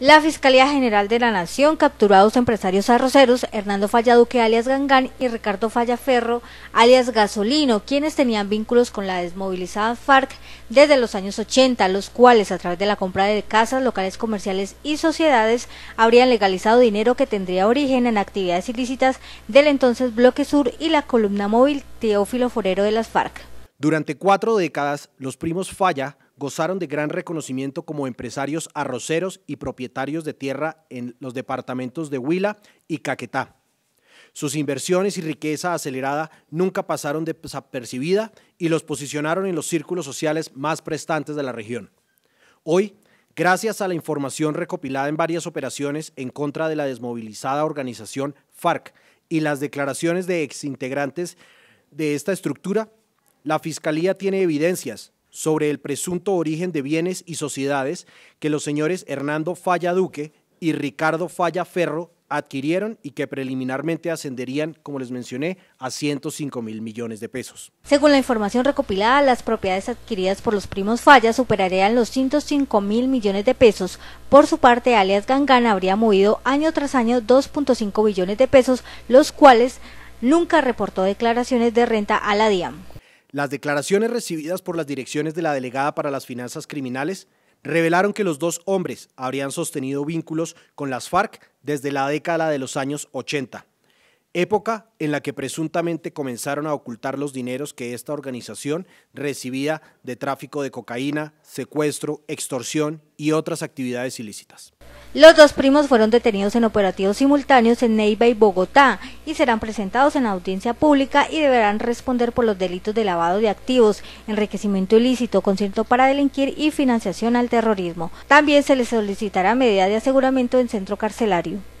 La Fiscalía General de la Nación capturó a dos empresarios arroceros, Hernando Falladuque, alias Gangán y Ricardo Fallaferro, alias Gasolino, quienes tenían vínculos con la desmovilizada FARC desde los años 80, los cuales a través de la compra de casas, locales comerciales y sociedades habrían legalizado dinero que tendría origen en actividades ilícitas del entonces Bloque Sur y la columna móvil Teófilo Forero de las FARC. Durante cuatro décadas, los primos Falla gozaron de gran reconocimiento como empresarios arroceros y propietarios de tierra en los departamentos de Huila y Caquetá. Sus inversiones y riqueza acelerada nunca pasaron desapercibida y los posicionaron en los círculos sociales más prestantes de la región. Hoy, gracias a la información recopilada en varias operaciones en contra de la desmovilizada organización FARC y las declaraciones de exintegrantes de esta estructura, la Fiscalía tiene evidencias sobre el presunto origen de bienes y sociedades que los señores Hernando Falla Duque y Ricardo Falla Ferro adquirieron y que preliminarmente ascenderían, como les mencioné, a 105 mil millones de pesos. Según la información recopilada, las propiedades adquiridas por los primos Falla superarían los 105 mil millones de pesos. Por su parte, alias Gangana habría movido año tras año 2.5 billones de pesos, los cuales nunca reportó declaraciones de renta a la DIAM. Las declaraciones recibidas por las direcciones de la delegada para las finanzas criminales revelaron que los dos hombres habrían sostenido vínculos con las FARC desde la década de los años 80 época en la que presuntamente comenzaron a ocultar los dineros que esta organización recibía de tráfico de cocaína, secuestro, extorsión y otras actividades ilícitas. Los dos primos fueron detenidos en operativos simultáneos en Neiva y Bogotá y serán presentados en audiencia pública y deberán responder por los delitos de lavado de activos, enriquecimiento ilícito, concierto para delinquir y financiación al terrorismo. También se les solicitará medida de aseguramiento en centro carcelario.